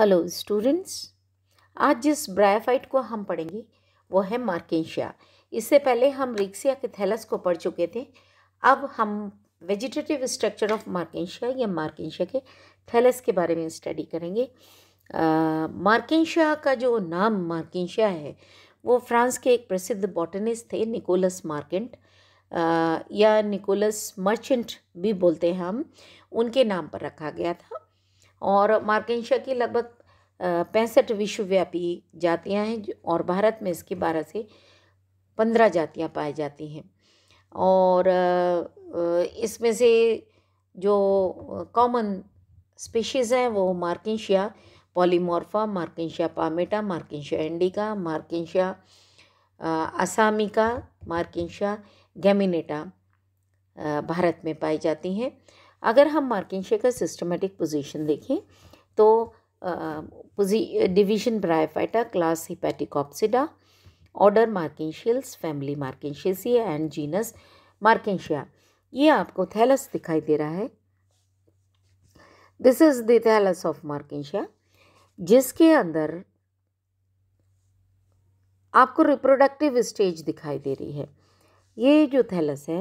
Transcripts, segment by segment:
hello students आज जिस ब्रायाफाइट को हम पढ़ेंगे वो है मार्केशिया इससे पहले हम रिक्सिया के थैलस को पढ़ चुके थे अब हम वेजिटेटिव स्ट्रक्चर ऑफ मार्केशिया या मार्केशिया के थैलस के बारे में स्टडी करेंगे मार्केशिया का जो नाम मार्केशिया है वो फ्रांस के एक प्रसिद्ध बॉटनिस्ट थे निकोलस मार्केंट या निकोलस मर्चेंट भी बोलते हैं हम उनके नाम पर रखा गया था और मार्केशिया की लगभग पैंसठ विश्वव्यापी जातियां हैं और भारत में इसकी बारह से पंद्रह जातियां पाई जाती हैं और इसमें से जो कॉमन स्पीशीज़ हैं वो मार्किशिया पॉलीमोर्फा मार्किनशिया पामेटा मार्किनशिया इंडिका मार्किशिया असामिका मार्किनशिया गैमिनेटा भारत में पाई जाती हैं अगर हम मार्किशिया का सिस्टमेटिक पोजीशन देखें तो division Bryophyta class Hepaticopsida order Marchantiales family Marchantiaceae and genus मार्केशिया ये आपको थैलस दिखाई दे रहा है this is the thallus of मार्केशिया जिसके अंदर आपको रिप्रोडक्टिव स्टेज दिखाई दे रही है ये जो थैलस है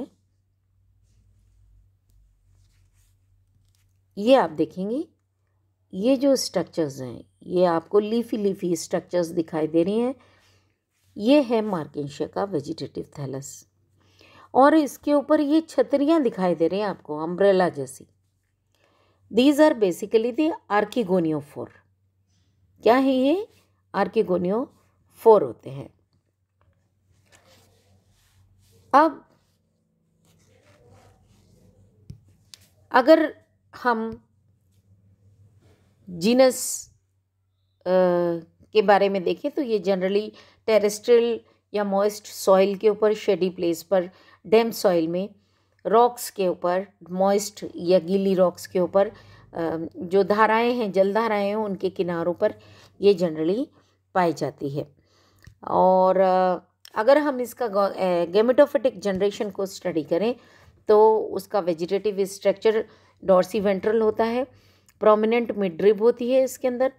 ये आप देखेंगे ये जो स्ट्रक्चर्स हैं ये आपको लीफी लीफी स्ट्रक्चर्स दिखाई दे रही हैं ये है मार्केशिया का वेजिटेटिव थैलस और इसके ऊपर ये छतरियाँ दिखाई दे रही हैं आपको अम्ब्रेला जैसी these are basically the archegoniophore क्या है ये आर्किगोनियो फोर होते हैं अब अगर हम जीनस के बारे में देखें तो ये जनरली टेरेस्ट्रियल या मॉइस्ट सॉइल के ऊपर शेडी प्लेस पर डैम सॉइल में रॉक्स के ऊपर मॉइस्ट या गीली रॉक्स के ऊपर जो धाराएं हैं जल धाराएँ हैं उनके किनारों पर ये जनरली पाई जाती है और अगर हम इसका गेमेटोफिटिक जनरेशन को स्टडी करें तो उसका वेजिटेटिव स्ट्रक्चर डॉर्सी वेंट्रल होता है प्रोमिनेंट मिड रिब होती है इसके अंदर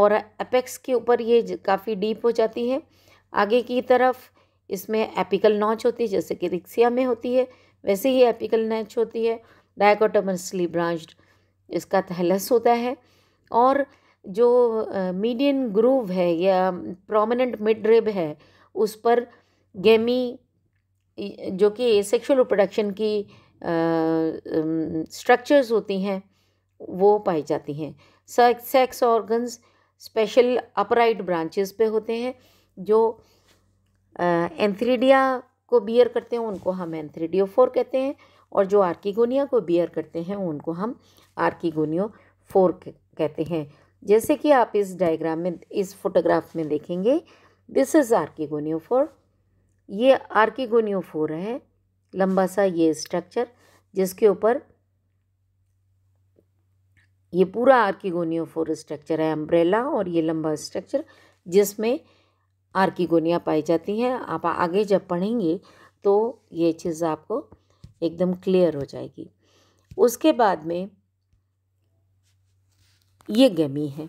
और अपेक्स के ऊपर ये काफ़ी डीप हो जाती है आगे की तरफ इसमें एपिकल नॉच होती है जैसे कि रिक्सिया में होती है वैसे ही एपिकल नॉच होती है डायकोटमसली ब्रांच इसका थैलस होता है और जो मीडियन ग्रूव है या प्रोमिनेंट मिड रिब है उस पर गेमी जो कि सेक्सुअल रिप्रोडक्शन की स्ट्रक्चर्स होती हैं वो पाई जाती हैं sex organs special upright branches पे होते हैं जो एंथ्रीडिया को बियर करते हैं उनको हम एंथ्रीडियो फोर कहते हैं और जो आर्किगोनिया को बियर करते हैं उनको हम आर्किगोनियो फोर कहते हैं जैसे कि आप इस डायग्राम में इस फोटोग्राफ में देखेंगे दिस इज़ आर्किगोनियो फोर ये आर्किगोनियो फोर है लंबा सा ये स्ट्रक्चर जिसके ऊपर ये पूरा फोर स्ट्रक्चर है अम्ब्रेला और ये लंबा स्ट्रक्चर जिसमें आर्किगोनिया पाई जाती हैं आप आगे जब पढ़ेंगे तो ये चीज़ आपको एकदम क्लियर हो जाएगी उसके बाद में ये गेमी है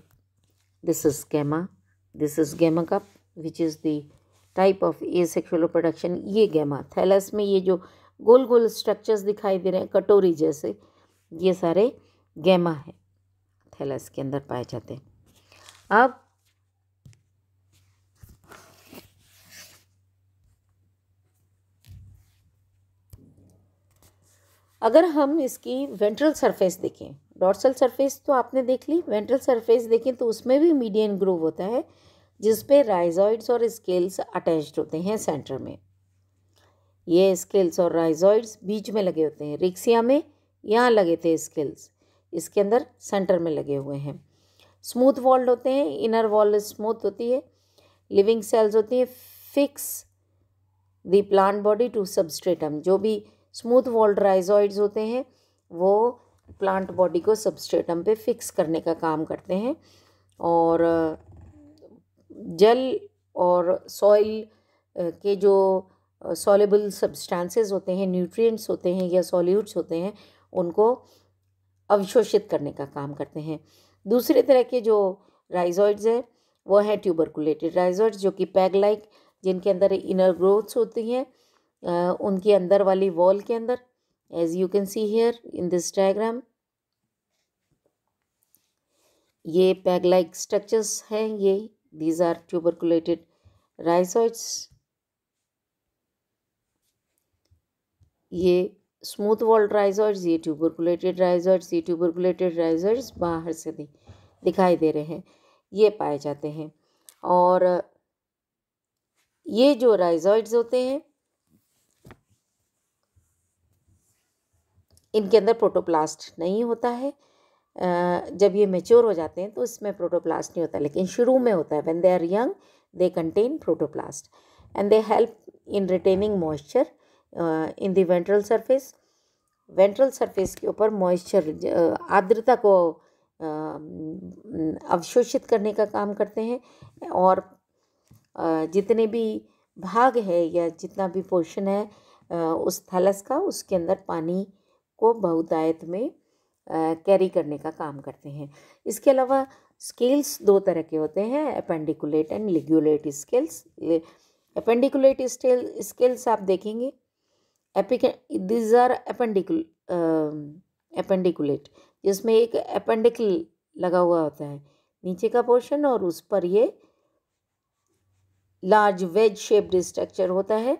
this is gemma this is gemma cup which is the type of asexual production ये गैमा थैलस में ये जो गोल गोल स्ट्रक्चर्स दिखाई दे रहे हैं कटोरी जैसे ये सारे गैमा है थैलस के अंदर पाए जाते हैं अब अगर हम इसकी वेंट्रल सरफेस देखें डॉर्सल सरफेस तो आपने देख ली वेंट्रल सरफेस देखें तो उसमें भी मीडियन ग्रूव होता है जिसपे राइजॉइड्स और स्केल्स अटैच्ड होते हैं सेंटर में ये स्केल्स और राइजॉइड्स बीच में लगे होते हैं रिक्सिया में यहाँ लगे थे स्केल्स इसके अंदर सेंटर में लगे हुए हैं स्मूथ वॉल्ड होते हैं इनर वॉल स्मूथ होती है लिविंग सेल्स होती हैं fix the plant body to substratum जो भी स्मूथ वॉल्ड राइजॉइड्स होते हैं वो प्लांट बॉडी को सबस्ट्रेटम पे फिक्स करने का काम करते हैं और जल और सॉइल के जो सॉलेबल सब्सटेंसेस होते हैं न्यूट्रिएंट्स होते हैं या सॉल्यूट्स होते हैं उनको अवशोषित करने का काम करते हैं दूसरे तरह के जो राइजॉइड्स हैं वो हैं ट्यूबरकुलेटेड राइजॉइड्स जो कि पैग लाइक जिनके अंदर इनर ग्रोथ्स होती हैं उनके अंदर वाली वॉल के अंदर as you can see here in this diagram ये पैग लाइक स्ट्रक्चर्स हैं ये दीज आर ट्यूबरकुलेटेड राइजॉइड्स ये स्मूथ वॉल राइजर्स ये ट्यूबरकुलेटेड राइजर्स ये ट्यूबरकुलेटेड राइजर्स बाहर से दि, दिखाई दे रहे हैं ये पाए जाते हैं और ये जो राइजॉइड्स होते हैं इनके अंदर प्रोटोप्लास्ट नहीं होता है जब ये मेच्योर हो जाते हैं तो इसमें प्रोटोप्लास्ट नहीं होता लेकिन शुरू में होता है when they are young they contain protoplast and they help in retaining moisture in the ventral surface ventral surface के ऊपर मॉइस्चर आर्द्रता को अवशोषित करने का काम करते हैं और जितने भी भाग है या जितना भी पोर्शन है उस थैलस का उसके अंदर पानी को बहुतायत में कैरी करने का काम करते हैं इसके अलावा स्केल्स दो तरह के होते हैं appendiculate and ligulate scales appendiculate scale scales आप देखेंगे epic these are appendicul appendiculate जिसमें एक अपेंडिकल लगा हुआ होता है नीचे का पोर्शन और उस पर ये लार्ज वेज शेप्ड स्ट्रक्चर होता है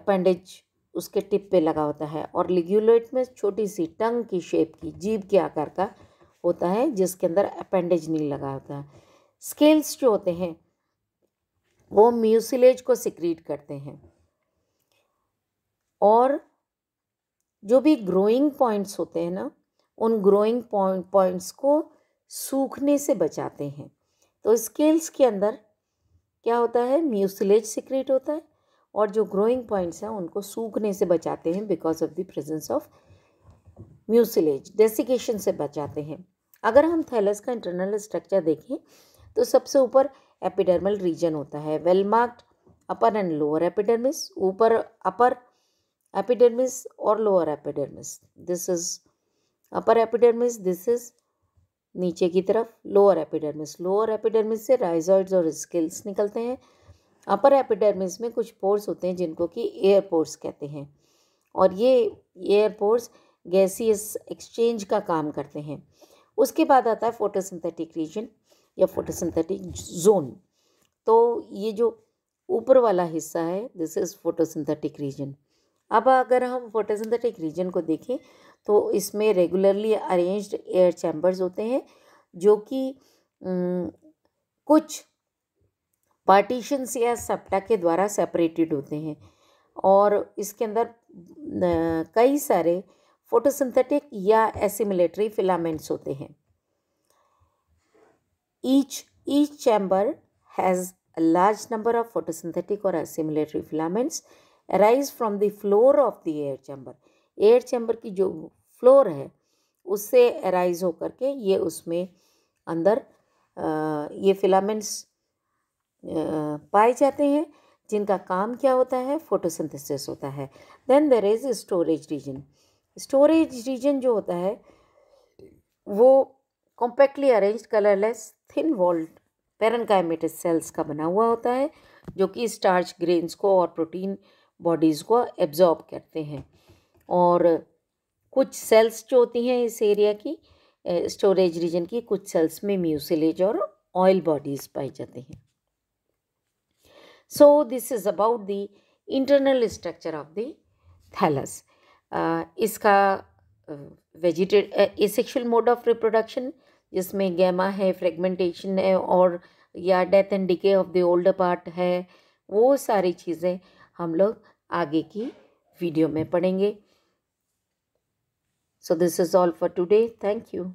अपेंडिज उसके टिप पे लगा होता है और लिग्यूलेट में छोटी सी टंग की शेप की जीभ के आकार का होता है जिसके अंदर अपेंडिज नहीं लगा होता है स्केल्स जो होते हैं वो म्यूसिलेज को सिक्रीट करते हैं और जो भी ग्रोइंग पॉइंट्स होते हैं ना उन ग्रोइंग पॉइंट्स को सूखने से बचाते हैं तो स्केल्स के अंदर क्या होता है म्यूसिलेज सिक्रेट होता है और जो ग्रोइंग पॉइंट्स हैं उनको सूखने से बचाते हैं because of the presence of mucilage desiccation से बचाते हैं अगर हम थैलस का इंटरनल स्ट्रक्चर देखें तो सबसे ऊपर एपिडर्मल रीजन होता है well marked upper and lower epidermis ऊपर upper epidermis or lower epidermis this is upper epidermis this is नीचे की तरफ लोअर एपिडर्मिस लोअर एपिडर्मिस से राइजॉइड्स और स्किल्स निकलते हैं अपर एपिडर्मिस में कुछ पोर्स होते हैं जिनको कि एयर पोर्स कहते हैं और ये एयर पोर्स गैसियस एक्सचेंज का काम करते हैं उसके बाद आता है फोटोसिंथेटिक रीजन या फोटोसिंथेटिक जोन तो ये जो ऊपर वाला हिस्सा है दिस इज़ फोटोसिंथेटिक रीजन अब अगर हम फोटोसिंथेटिक रीजन को देखें तो इसमें रेगुलरली अरेंज्ड एयर चैम्बर्स होते हैं जो कि कुछ पार्टीशंस या सप्टा के द्वारा सेपरेटेड होते हैं और इसके अंदर कई सारे फोटोसिंथेटिक या एसिमिलेटरी फिलामेंट्स होते हैं each each chamber has large number of photosynthetic और assimilatory filaments arise from the floor of the air chamber air chamber की जो फ्लोर है उससे अराइज होकर के ये उसमें अंदर आ, ये फिलामेंट्स पाए जाते हैं जिनका काम क्या होता है फोटोसिंथेसिस होता है then there is storage region storage region जो होता है वो compactly arrange colourless thin walled parenchymatous cells का बना हुआ होता है जो कि स्टार्च ग्रेन्स को और प्रोटीन बॉडीज़ को एब्जॉर्ब करते हैं और कुछ सेल्स जो होती हैं इस एरिया की स्टोरेज रीजन की कुछ सेल्स में म्यूसिलेज और ऑयल बॉडीज़ पाई जाती हैं सो this is about the internal structure of the thallus इसका वेजिटे एसेक्शुअल मोड ऑफ रिप्रोडक्शन जिसमें गैमा है फ्रेगमेंटेशन है और या death and decay of the old part है वो सारी चीज़ें हम लोग आगे की वीडियो में पढ़ेंगे so this is all for today thank you